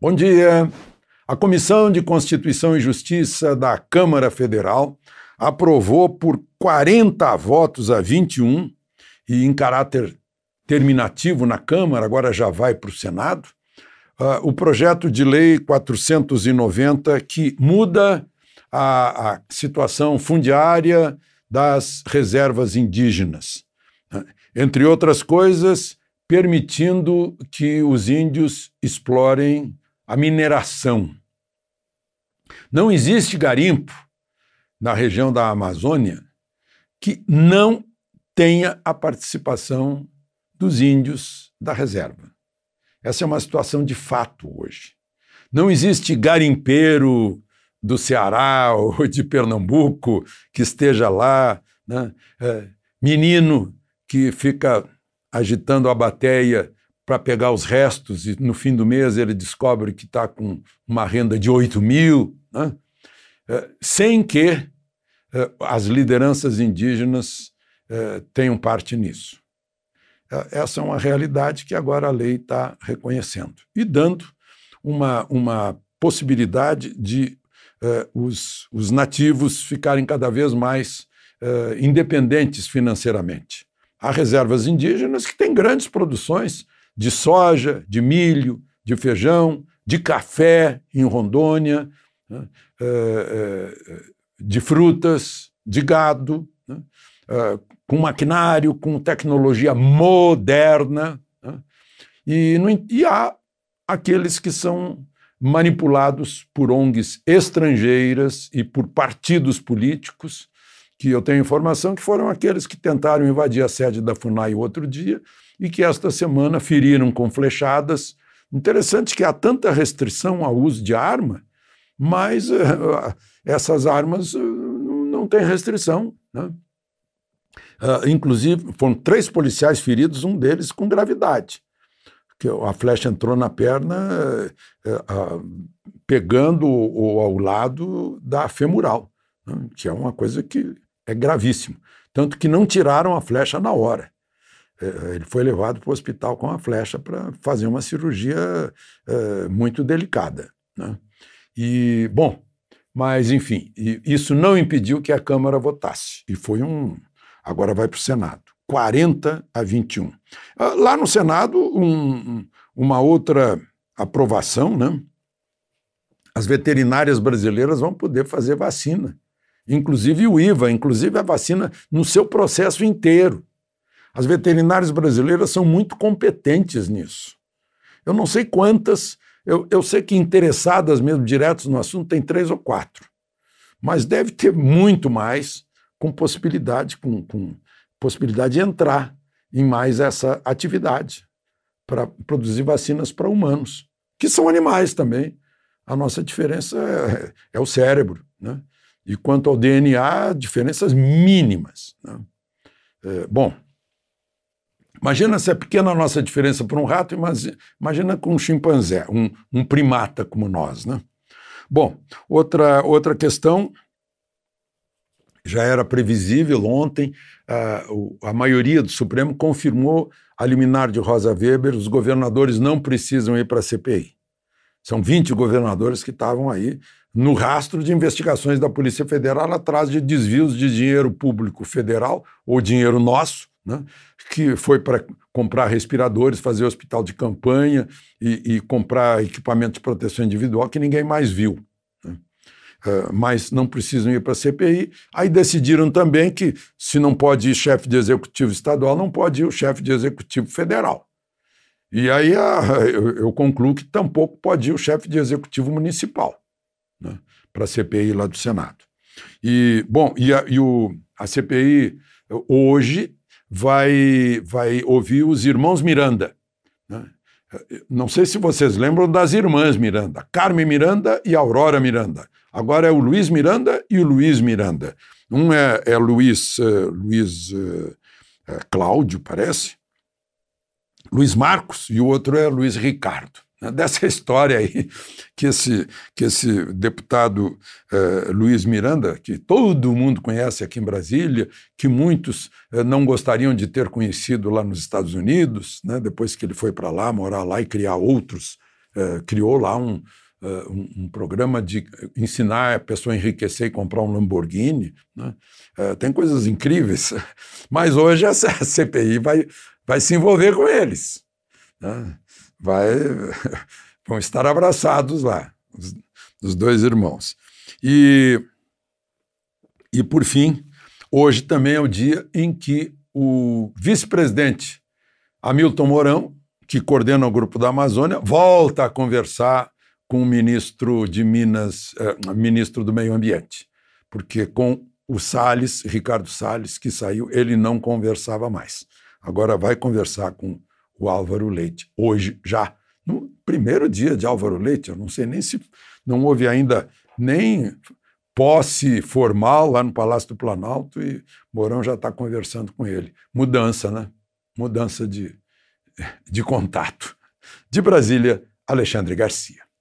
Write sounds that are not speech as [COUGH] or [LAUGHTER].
Bom dia. A Comissão de Constituição e Justiça da Câmara Federal aprovou por 40 votos a 21 e em caráter terminativo na Câmara, agora já vai para o Senado, uh, o projeto de lei 490 que muda a, a situação fundiária das reservas indígenas entre outras coisas, permitindo que os índios explorem a mineração. Não existe garimpo na região da Amazônia que não tenha a participação dos índios da reserva. Essa é uma situação de fato hoje. Não existe garimpeiro do Ceará [LAUGHS] ou de Pernambuco que esteja lá, né? É, menino que fica agitando a bateia para pegar os restos e no fim do mês ele descobre que está com uma renda de 8 mil, né? Eh, sem que eh, as lideranças indígenas eh, tenham parte nisso. Essa é uma realidade que agora a lei está reconhecendo e dando uma, uma possibilidade de os, os nativos ficarem cada vez mais independentes financeiramente. Há reservas indígenas que têm grandes produções de soja, de milho, de feijão, de café em Rondônia, né? é, é, de frutas, de gado, né? é, com maquinário, com tecnologia moderna. Né? E, e há aqueles que são manipulados por ONGs estrangeiras e por partidos políticos que eu tenho informação que foram aqueles que tentaram invadir a sede da FUNAI outro dia e que esta semana feriram com flechadas. Interessante que há tanta restrição ao uso de arma, mas uh, essas armas uh, não têm restrição. Né? Uh, inclusive, foram três policiais feridos, um deles com gravidade. Que a flecha entrou na perna, ah, pegando -o ao lado da femoral, né? que é uma coisa que é gravíssimo. Tanto que não tiraram a flecha na hora. É, ele foi levado para o hospital com a flecha para fazer uma cirurgia é, muito delicada. Né? E, bom, mas, enfim, isso não impediu que a Câmara votasse. E foi um. Agora vai para o Senado. 40 a 21. Ah, lá no Senado, um, uma outra aprovação, né? As veterinárias brasileiras vão poder fazer vacina inclusive o IVA, inclusive a vacina no seu processo inteiro. As veterinárias brasileiras são muito competentes nisso. Eu não sei quantas, eu, eu sei que interessadas mesmo diretas no assunto tem três ou quatro, mas deve ter muito mais com possibilidade, com, com possibilidade de entrar em mais essa atividade para produzir vacinas para humanos, que são animais também. A nossa diferença é, é o cérebro, né? E quanto ao DNA, diferenças mínimas. Né? É, bom, imagina se é pequena a nossa diferença para um rato, imagina com um chimpanzé, um, um primata como nós. Né? Bom, outra, outra questão já era previsível ontem, a, a maioria do Supremo confirmou a liminar de Rosa Weber, os governadores não precisam ir para a CPI. São 20 governadores que estavam aí no rastro de investigações da Polícia Federal atrás de desvios de dinheiro público federal ou dinheiro nosso, né, que foi para comprar respiradores, fazer hospital de campanha e, e, comprar equipamento de proteção individual que ninguém mais viu. Uh, mas não precisam ir para a CPI. Aí decidiram também que, se não pode ir chefe de executivo estadual, não pode ir o chefe de executivo federal. E aí ah, eu, eu concluo que tampouco pode ir o chefe de executivo municipal né, para a CPI lá do Senado. E, bom, e a, e o, a CPI hoje vai, vai ouvir os irmãos Miranda. Né? Não sei se vocês lembram das irmãs Miranda, Carmen Miranda e Aurora Miranda. Agora é o Luiz Miranda e o Luiz Miranda. Um é, é Luiz, uh, Luiz uh, Cláudio, parece, Luiz Marcos, e o outro é Luiz Ricardo. [LAUGHS] dessa história aí que esse, que esse deputado eh, Luiz Miranda, que todo mundo conhece aqui em Brasília, que muitos eh, não gostariam de ter conhecido lá nos Estados Unidos, né, depois que ele foi para lá, morar lá e criar outros, eh, criou lá um, uh, um, um, programa de ensinar a pessoa a enriquecer e comprar um Lamborghini. Né? Uh, tem coisas incríveis, [LAUGHS] mas hoje a [LAUGHS] CPI vai, vai se envolver com eles. Né? vai, [LAUGHS] vão estar abraçados lá, os, os dois irmãos. E, e, por fim, hoje também é o dia em que o vice-presidente Hamilton Mourão, que coordena o Grupo da Amazônia, volta a conversar com o ministro de Minas, eh, ministro do Meio Ambiente, porque com o Salles, Ricardo Salles, que saiu, ele não conversava mais. Agora vai conversar com o Álvaro Leite. Hoje, já no primeiro dia de Álvaro Leite, eu não sei nem se não houve ainda nem posse formal lá no Palácio do Planalto e Mourão já está conversando com ele. Mudança, né? Mudança de, de contato. De Brasília, Alexandre Garcia.